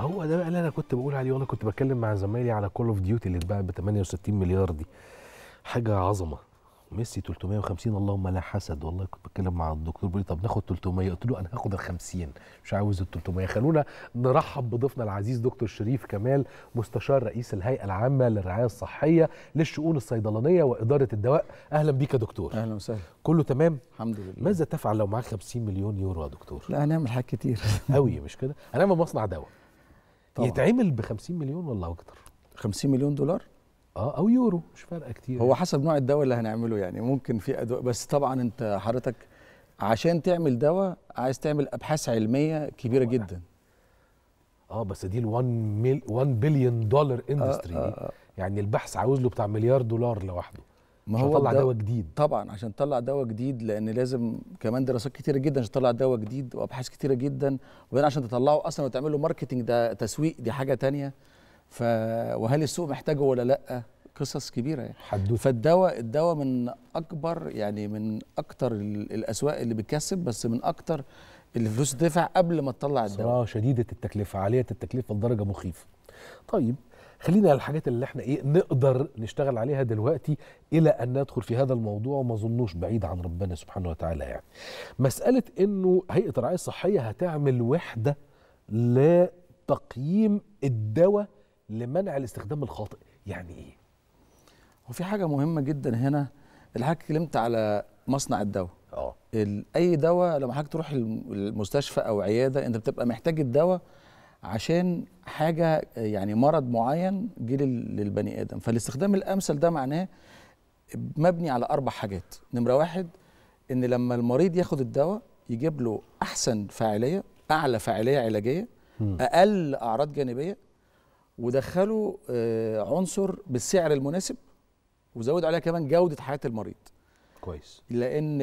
هو ده بقى اللي انا كنت بقول عليه وانا كنت بتكلم مع زمايلي على كول اوف ديوتي اللي اتباع ب 68 مليار دي حاجه عظمه ميسي 350 اللهم لا حسد والله كنت بتكلم مع الدكتور بيقول طب ناخد 300 قلت له انا هاخد ال 50 مش عاوز ال 300 خلونا نرحب بضيفنا العزيز دكتور شريف كمال مستشار رئيس الهيئه العامه للرعايه الصحيه للشؤون الصيدلانيه واداره الدواء اهلا بيك يا دكتور اهلا وسهلا كله تمام الحمد لله ماذا تفعل لو معاك 50 مليون يورو يا دكتور لا هنعمل حاجات كتير قوي مش كده هنعمل مصنع دواء طبعا. يتعمل ب 50 مليون ولا اكتر 50 مليون دولار اه او يورو مش فارقه كتير هو حسب نوع الدواء اللي هنعمله يعني ممكن في ادواء بس طبعا انت حضرتك عشان تعمل دواء عايز تعمل ابحاث علميه كبيره جدا اه بس دي ال 1 1 بليون دولار اندستري آه آه،, آه. يعني البحث عاوز له بتاع مليار دولار لوحده ما هو طلع دواء جديد طبعا عشان تطلع دواء جديد لان لازم كمان دراسات كتيره جدا عشان تطلع دواء جديد وابحاث كتيره جدا وبعدين عشان تطلعه اصلا وتعمل له ماركتنج ده تسويق دي حاجه تانية ف وهل السوق محتاجه ولا لا قصص كبيره يعني حدوث. فالدواء الدواء من اكبر يعني من اكتر الاسواق اللي بتكسب بس من اكتر اللي فلوس تدفع قبل ما تطلع الدواء صراحه شديده التكلفه عاليه التكلفه لدرجه مخيفه طيب خلينا على الحاجات اللي احنا ايه نقدر نشتغل عليها دلوقتي الى ان ندخل في هذا الموضوع وما اظنوش بعيد عن ربنا سبحانه وتعالى يعني مساله انه هيئه الرعايه الصحيه هتعمل وحده لتقييم الدواء لمنع الاستخدام الخاطئ يعني ايه وفي حاجه مهمه جدا هنا اللي حضرتك اتكلمت على مصنع الدواء اه اي دواء لما حضرتك تروح المستشفى او عياده انت بتبقى محتاج الدواء عشان حاجه يعني مرض معين جه للبني ادم فالاستخدام الامثل ده معناه مبني على اربع حاجات نمره واحد ان لما المريض ياخد الدواء يجيب له احسن فاعليه اعلى فاعليه علاجيه اقل اعراض جانبيه ودخله آه، عنصر بالسعر المناسب وزود عليها كمان جوده حياه المريض كويس لان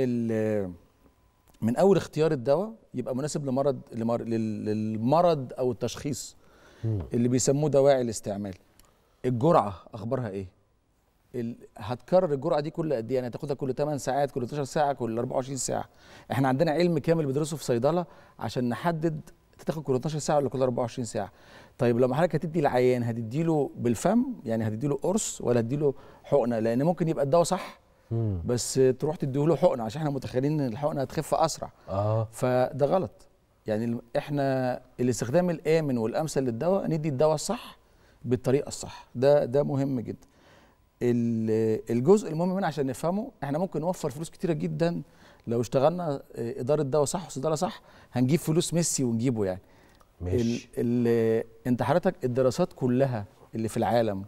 من اول اختيار الدواء يبقى مناسب لمرض للمرض او التشخيص اللي بيسموه دواعي الاستعمال الجرعه اخبارها ايه هتكرر الجرعه دي كل قد ايه يعني هتاخدها كل 8 ساعات كل 12 ساعه كل 24 ساعه احنا عندنا علم كامل بندرسه في صيدله عشان نحدد تاخد كل 12 ساعه ولا كل 24 ساعه طيب لما حضرتك هتدي العيان هتدي له بالفم يعني هتدي له قرص ولا هتدي له حقنه لان ممكن يبقى الدواء صح بس تروح له حقنه عشان احنا متخيلين ان الحقنه هتخف اسرع آه. فده غلط يعني احنا الاستخدام الامن والامثل للدواء ندي الدواء الصح بالطريقه الصح ده ده مهم جدا الجزء المهم منه عشان نفهمه احنا ممكن نوفر فلوس كتيره جدا لو اشتغلنا آه، اداره دواء صح وصيدله صح هنجيب فلوس ميسي ونجيبه يعني ماشي انت حضرتك الدراسات كلها اللي في العالم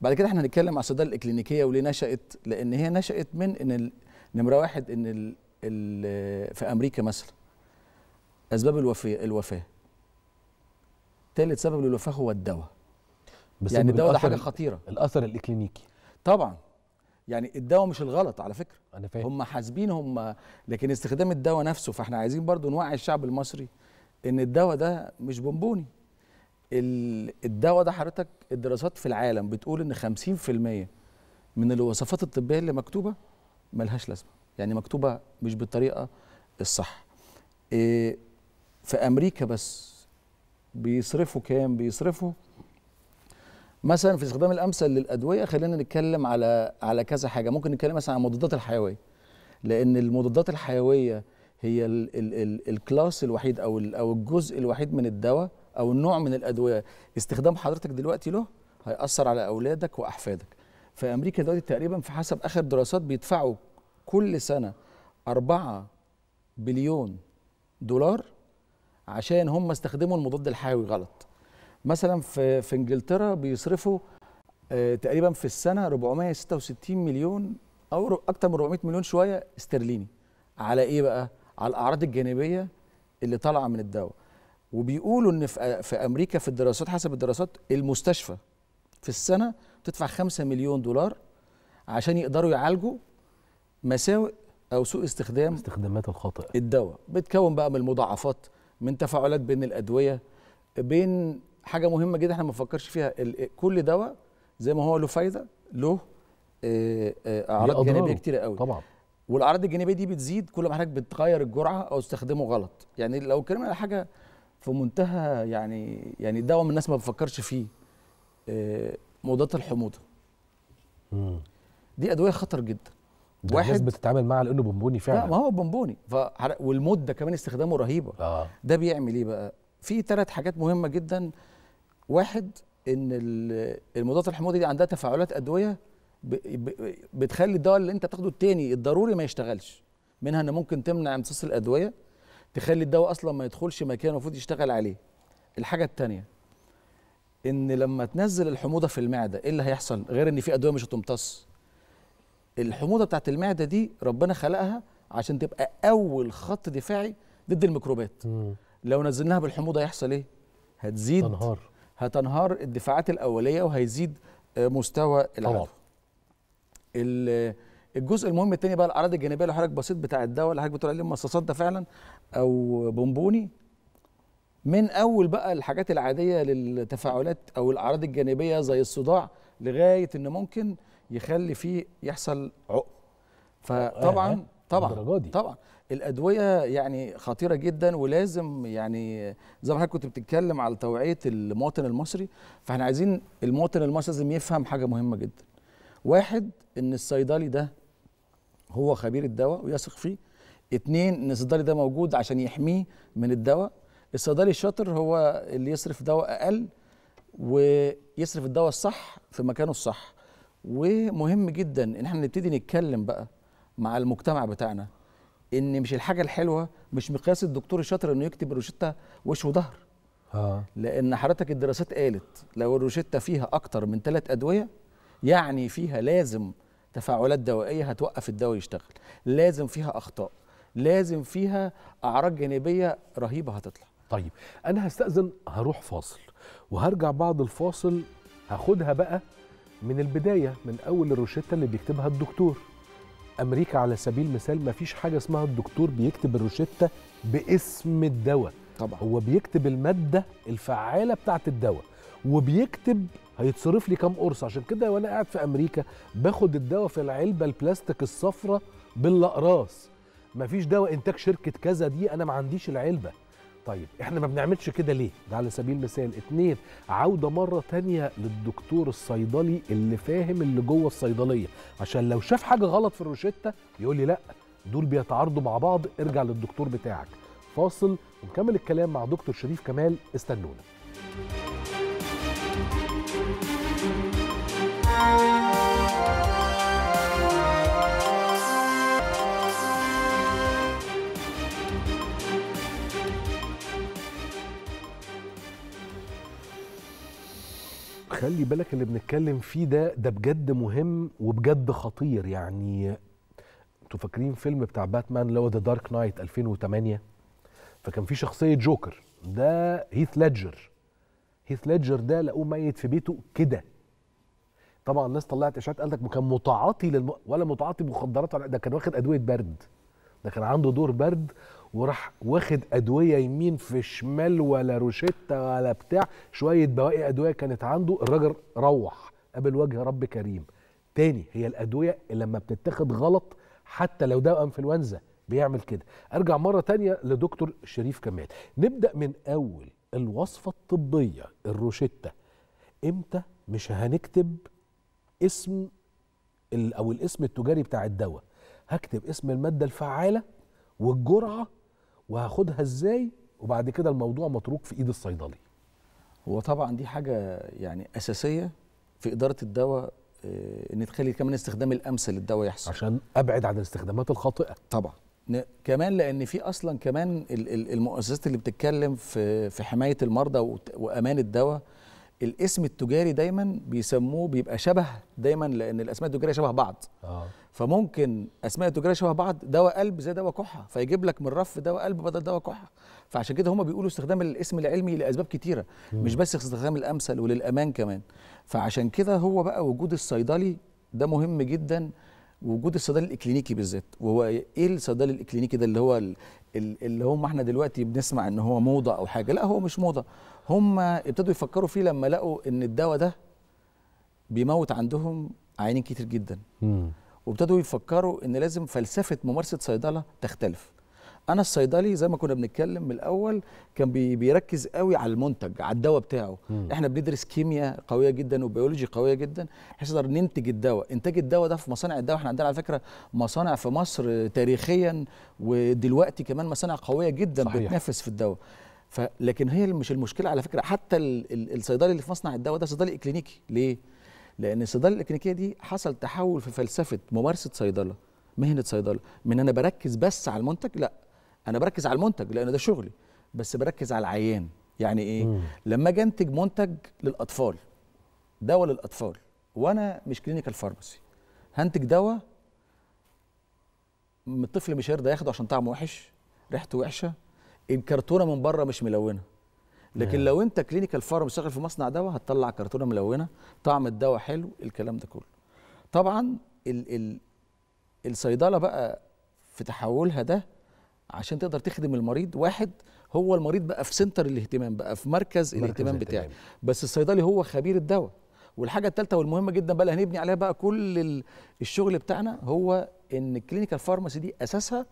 بعد كده احنا هنتكلم على الصيدله الاكلينيكيه وليه نشات لان هي نشات من ان نمره واحد ان الـ الـ في امريكا مثلا اسباب الوفاه الوفاه ثالث سبب للوفاه هو الدواء بس يعني الدواء ده حاجه خطيره الاثر الاكلينيكي طبعا يعني الدواء مش الغلط على فكره انا فاهم هم حاسبين هم لكن استخدام الدواء نفسه فاحنا عايزين برضو نوعي الشعب المصري ان الدواء ده مش بونبوني الدواء ده حضرتك الدراسات في العالم بتقول ان 50% من الوصفات الطبيه اللي مكتوبه ملهاش لازمه يعني مكتوبه مش بالطريقه الصح آه، في امريكا بس بيصرفوا كام بيصرفوا مثلا في استخدام الامثل للادويه خلينا نتكلم على على كذا حاجه ممكن نتكلم مثلا عن المضادات الحيويه لان المضادات الحيويه هي الكلاس الوحيد او او الجزء الوحيد من الدواء او النوع من الادويه استخدام حضرتك دلوقتي له هياثر على اولادك واحفادك في امريكا دلوقتي تقريبا في حسب اخر دراسات بيدفعوا كل سنه 4 بليون دولار عشان هم استخدموا المضاد الحيوي غلط مثلا في في انجلترا بيصرفوا آه، تقريبا في السنه 466 مليون او اكتر من 400 مليون شويه استرليني على ايه بقى على الاعراض الجانبيه اللي طالعه من الدواء وبيقولوا ان في امريكا في الدراسات حسب الدراسات المستشفى في السنه بتدفع 5 مليون دولار عشان يقدروا يعالجوا مساوئ او سوء استخدام استخدامات الخاطئه الدواء بتكون بقى من المضاعفات من تفاعلات بين الادويه بين حاجه مهمه جدا احنا ما بنفكرش فيها كل دواء زي ما هو له فايده له اعراض جانبيه كتيره قوي طبعا والاعراض الجانبيه دي بتزيد كل ما حضرتك بتغير الجرعه او تستخدمه غلط يعني لو اتكلمنا على حاجه في منتهى يعني يعني دوام الناس ما بتفكرش فيه آه، موضات الحموضه دي ادويه خطر جدا واحد الناس بتتعامل معاه لانه بنبوني فعلا لا ما هو بنبوني والمده كمان استخدامه رهيبه آه. ده بيعمل ايه بقى في ثلاث حاجات مهمه جدا واحد ان المضادات الحموضه دي عندها تفاعلات ادويه ب... ب... بتخلي الدواء اللي انت بتاخده التاني الضروري ما يشتغلش منها ان ممكن تمنع امتصاص الادويه تخلي الدواء اصلا ما يدخلش مكان المفروض يشتغل عليه الحاجه الثانيه ان لما تنزل الحموضه في المعده ايه اللي هيحصل غير ان في ادويه مش هتمتص الحموضه بتاعت المعده دي ربنا خلقها عشان تبقى اول خط دفاعي ضد الميكروبات مم. لو نزلناها بالحموضه هيحصل ايه هتزيد تنهار هتنهار الدفاعات الاوليه وهيزيد آه، مستوى العدوى الجزء المهم الثاني بقى الاعراض الجانبيه اللي حضرتك بسيط بتاع الدواء اللي حضرتك بتقول عليه مصاصات ده فعلا او بونبوني من اول بقى الحاجات العاديه للتفاعلات او الاعراض الجانبيه زي الصداع لغايه ان ممكن يخلي فيه يحصل عقم فطبعا طبعا طبعا الادويه يعني خطيره جدا ولازم يعني زي ما حضرتك كنت بتتكلم على توعيه المواطن المصري فاحنا عايزين المواطن المصري لازم يفهم حاجه مهمه جدا واحد ان الصيدلي ده هو خبير الدواء ويثق فيه اتنين ان الصيدلي ده موجود عشان يحميه من الدواء الصيدلي الشاطر هو اللي يصرف دواء اقل ويصرف الدواء الصح في مكانه الصح ومهم جدا ان احنا نبتدي نتكلم بقى مع المجتمع بتاعنا ان مش الحاجه الحلوه مش مقياس الدكتور الشاطر انه يكتب الروشته وش وظهر آه. لان حضرتك الدراسات قالت لو الروشته فيها اكتر من ثلاث ادويه يعني فيها لازم تفاعلات دوائيه هتوقف الدواء يشتغل لازم فيها اخطاء لازم فيها اعراض جانبيه رهيبه هتطلع طيب انا هستاذن هروح فاصل وهرجع بعد الفاصل هاخدها بقى من البدايه من اول الروشته اللي بيكتبها الدكتور امريكا على سبيل المثال ما فيش حاجه اسمها الدكتور بيكتب الروشته باسم الدواء طبعا هو بيكتب الماده الفعاله بتاعه الدواء وبيكتب هيتصرف لي كام قرص عشان كده وانا قاعد في امريكا باخد الدواء في العلبه البلاستيك الصفراء بالاقراص مفيش دواء انتاج شركه كذا دي انا ما عنديش العلبه طيب احنا ما بنعملش كده ليه ده على سبيل المثال اتنين عوده مره تانية للدكتور الصيدلي اللي فاهم اللي جوه الصيدليه عشان لو شاف حاجه غلط في الروشته يقول لي لا دول بيتعارضوا مع بعض ارجع للدكتور بتاعك فاصل ونكمل الكلام مع دكتور شريف كمال استنونا خلي بالك اللي بنتكلم فيه ده ده بجد مهم وبجد خطير يعني انتوا فاكرين فيلم بتاع باتمان اللي هو ذا دارك نايت 2008 فكان في شخصيه جوكر ده هيث ليدجر هيث ليدجر ده لقوه ميت في بيته كده طبعا الناس طلعت اشاعات قال لك كان متعاطي للم... ولا متعاطي مخدرات ولا ده كان واخد ادويه برد ده كان عنده دور برد وراح واخد ادويه يمين في شمال ولا روشته ولا بتاع شويه بواقي ادويه كانت عنده الراجل روح قبل وجه رب كريم تاني هي الادويه لما بتتاخد غلط حتى لو ده انفلونزا بيعمل كده ارجع مره تانية لدكتور شريف كمال نبدا من اول الوصفه الطبيه الروشته امتى مش هنكتب اسم او الاسم التجاري بتاع الدواء هكتب اسم الماده الفعاله والجرعه وهاخدها ازاي وبعد كده الموضوع متروك في ايد الصيدلي هو طبعا دي حاجه يعني اساسيه في اداره الدواء آه، ان تخلي كمان استخدام الامثل للدواء يحصل عشان ابعد عن الاستخدامات الخاطئه طبعا كمان لان في اصلا كمان المؤسسات اللي بتتكلم في في حمايه المرضى وامان الدواء الاسم التجاري دايما بيسموه بيبقى شبه دايما لان الاسماء التجاريه شبه بعض آه. فممكن اسماء تجاريه شبه بعض دواء قلب زي دواء كحه فيجيب لك من رف دواء قلب بدل دواء كحه فعشان كده هم بيقولوا استخدام الاسم العلمي لاسباب كتيره مش بس استخدام الامثل وللامان كمان فعشان كده هو بقى وجود الصيدلي ده مهم جدا وجود الصيدلي الاكلينيكي بالذات وهو ايه الصيدلي الاكلينيكي ده اللي هو اللي هم احنا دلوقتي بنسمع ان هو موضه او حاجه لا هو مش موضه هم ابتدوا يفكروا فيه لما لقوا ان الدواء ده بيموت عندهم عيانين كتير جدا وابتدوا يفكروا ان لازم فلسفه ممارسه صيدله تختلف انا الصيدلي زي ما كنا بنتكلم من الاول كان بيركز قوي على المنتج على الدواء بتاعه مم. احنا بندرس كيمياء قويه جدا وبيولوجي قويه جدا بحيث نقدر ننتج الدواء انتاج الدواء ده في مصانع الدواء احنا عندنا على فكره مصانع في مصر تاريخيا ودلوقتي كمان مصانع قويه جدا صحيح. بتنافس في الدواء فلكن هي مش المشكله على فكره حتى الصيدلي اللي في مصنع الدواء ده صيدلي اكلينيكي ليه؟ لان الصيدله الاكلينيكيه دي حصل تحول في فلسفه ممارسه صيدله مهنه صيدله من انا بركز بس على المنتج لا انا بركز على المنتج لان ده شغلي بس بركز على العيان يعني ايه؟ مم. لما اجي انتج منتج للاطفال دواء للاطفال وانا مش كلينيكال فارماسي هنتج دواء الطفل مش هيرضى ياخده عشان طعمه وحش ريحته وحشه الكرتونه من بره مش ملونه لكن لو انت كلينيكال فارم شغال في مصنع دواء هتطلع كرتونه ملونه طعم الدواء حلو الكلام ده كله طبعا ال ال الصيدله بقى في تحولها ده عشان تقدر تخدم المريض واحد هو المريض بقى في سنتر الاهتمام بقى في مركز, مركز الاهتمام بتاعي بس الصيدلي هو خبير الدواء والحاجه الثالثه والمهمه جدا بقى اللي هنبني عليها بقى كل الشغل بتاعنا هو ان الكلينيكال فارماسي دي اساسها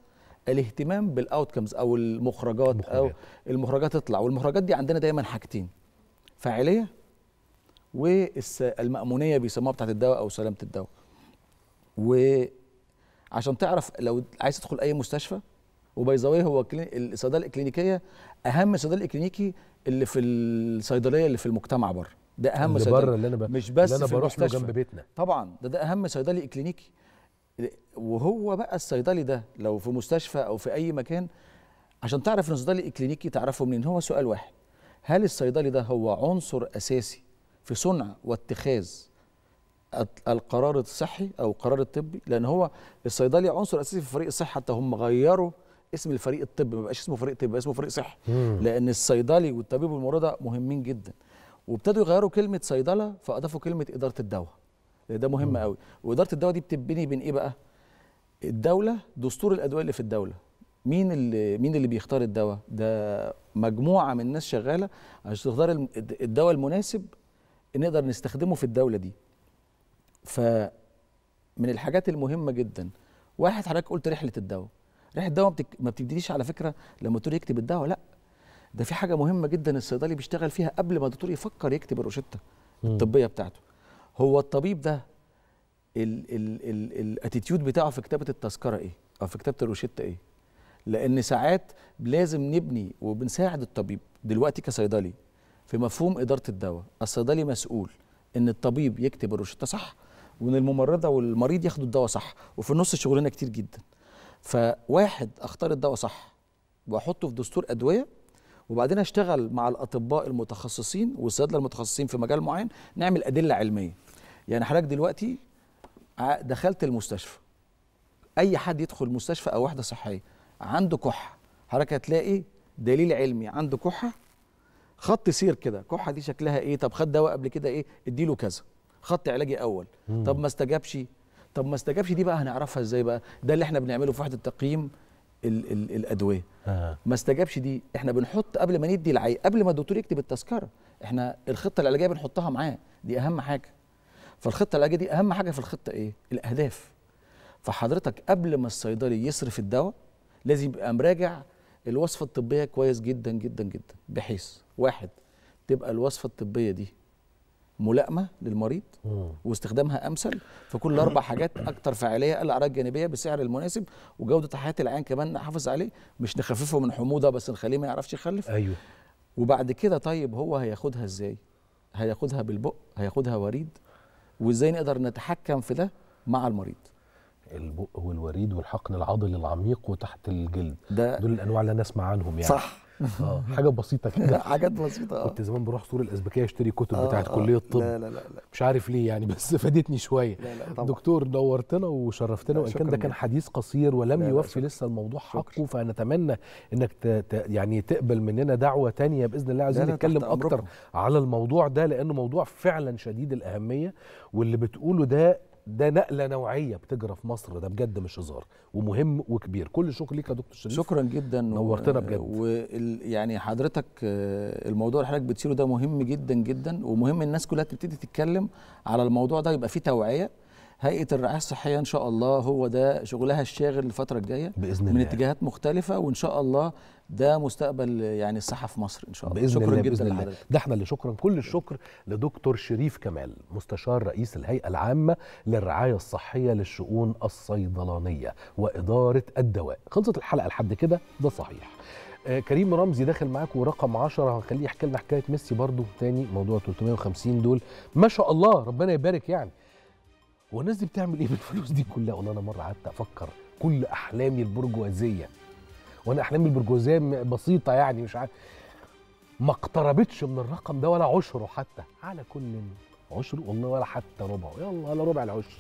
الاهتمام بالاوتكمز او المخرجات المخرجات. او المخرجات تطلع والمخرجات دي عندنا دايما حاجتين فاعليه والمامونيه بيسموها بتاعت الدواء او سلامه الدواء وعشان تعرف لو عايز تدخل اي مستشفى وبيزاويه هو الصيدله الاكلينيكيه اهم صيدلي اكلينيكي اللي في الصيدليه اللي في المجتمع بره ده اهم اللي صيدلي بره اللي انا مش بس اللي أنا في بروح المستشفى جنب بيتنا طبعا ده ده اهم صيدلي اكلينيكي وهو بقى الصيدلي ده لو في مستشفى او في اي مكان عشان تعرف ان صيدلي الكلينيكي تعرفه منين هو سؤال واحد هل الصيدلي ده هو عنصر اساسي في صنع واتخاذ القرار الصحي او القرار الطبي لان هو الصيدلي عنصر اساسي في فريق الصحه حتى هم غيروا اسم الفريق الطبي ما بقاش اسمه فريق طب اسمه فريق صحي لان الصيدلي والطبيب والممرضه مهمين جدا وابتدوا يغيروا كلمه صيدله فاضافوا كلمه اداره الدواء ده مهم قوي واداره الدواء دي بتبني بين ايه بقى الدوله دستور الادويه اللي في الدوله مين اللي مين اللي بيختار الدواء ده مجموعه من الناس شغاله عشان تختار الدواء المناسب نقدر نستخدمه في الدوله دي ف من الحاجات المهمه جدا واحد حضرتك قلت رحله الدواء رحله الدواء ما بتبتديش على فكره لما الدكتور يكتب الدواء لا ده في حاجه مهمه جدا الصيدلي بيشتغل فيها قبل ما الدكتور يفكر يكتب الروشته الطبيه بتاعته هو الطبيب ده الاتيتيود بتاعه في كتابه التذكره ايه او في كتابه الروشته ايه لان ساعات لازم نبني وبنساعد الطبيب دلوقتي كصيدلي في مفهوم اداره الدواء الصيدلي مسؤول ان الطبيب يكتب الروشته صح وان الممرضه والمريض ياخدوا الدواء صح وفي النص شغلنا كتير جدا فواحد اختار الدواء صح واحطه في دستور ادويه وبعدين اشتغل مع الاطباء المتخصصين والصيادله المتخصصين في مجال معين نعمل ادله علميه يعني حضرتك دلوقتي دخلت المستشفى اي حد يدخل مستشفى او وحده صحيه عنده كحه حضرتك هتلاقي دليل علمي عنده كحه خط سير كده كحه دي شكلها ايه طب خد دواء قبل كده ايه اديله كذا خط علاجي اول مم. طب ما استجابش طب ما استجابش دي بقى هنعرفها ازاي بقى ده اللي احنا بنعمله في وحده تقييم الـ الـ الادويه آه. ما استجابش دي احنا بنحط قبل ما ندي العي قبل ما الدكتور يكتب التذكره احنا الخطه العلاجيه بنحطها معاه دي اهم حاجه فالخطه العلاجيه دي اهم حاجه في الخطه ايه الاهداف فحضرتك قبل ما الصيدلي يصرف الدواء لازم يبقى مراجع الوصفه الطبيه كويس جدا جدا جدا بحيث واحد تبقى الوصفه الطبيه دي ملائمه للمريض واستخدامها امثل فكل اربع حاجات اكثر فعاليه الاعراض الجانبيه بسعر المناسب وجوده حياه العيان كمان نحافظ عليه مش نخففه من حموضه بس نخليه ما يعرفش يخلف ايوه وبعد كده طيب هو هياخدها ازاي هياخدها بالبق هياخدها وريد وازاي نقدر نتحكم في ده مع المريض البق والوريد والحقن العضلي العميق وتحت الجلد ده دول الانواع اللي انا اسمع عنهم يعني صح اه حاجه بسيطه كده حاجات بسيطه اه كنت زمان بروح سور الازبكيه اشتري كتب بتاعه بتاعت آه. كليه الطب لا, لا لا لا مش عارف ليه يعني بس فادتني شويه لا لا طبعا. دكتور نورتنا وشرفتنا وان كان ده كان حديث قصير ولم يوفي لسه الموضوع شكرا. حقه فنتمنى انك ت... ت... يعني تقبل مننا دعوه تانية باذن الله عايزين نتكلم اكتر على الموضوع ده لانه موضوع فعلا شديد الاهميه واللي بتقوله ده ده نقله نوعيه بتجرى في مصر ده بجد مش هزار ومهم وكبير كل شكر ليك يا دكتور شريف شكرا جدا نورتنا بجد ويعني حضرتك آه، الموضوع اللي حضرتك بتشيله ده مهم جدا جدا ومهم الناس كلها تبتدي تتكلم على الموضوع ده يبقى فيه توعيه هيئه الرعايه الصحيه ان شاء الله هو ده شغلها الشاغل الفتره الجايه باذن الله من اتجاهات مختلفه وان شاء الله ده مستقبل يعني الصحه في مصر ان شاء الله بإذن شكرا الله جدا بإذن الله. لحضرتك ده احنا اللي شكرا كل الشكر لدكتور شريف كمال مستشار رئيس الهيئه العامه للرعايه الصحيه للشؤون الصيدلانيه واداره الدواء خلصت الحلقه لحد كده ده صحيح آه، كريم رمزي داخل معاكم رقم 10 هنخليه يحكي لنا حكايه ميسي برضو تاني موضوع 350 دول ما شاء الله ربنا يبارك يعني هو الناس دي بتعمل ايه بالفلوس دي كلها والله انا مره قعدت افكر كل احلامي البرجوازيه وانا احلامي البرجوازيه بسيطه يعني مش عارف ما اقتربتش من الرقم ده ولا عشره حتى على كل عشره والله ولا حتى ربعه يلا ولا ربع العشر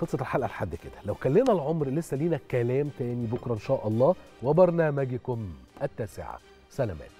خلصت الحلقه لحد كده لو كلنا العمر لسه لينا كلام تاني بكره ان شاء الله وبرنامجكم التاسعه سلامات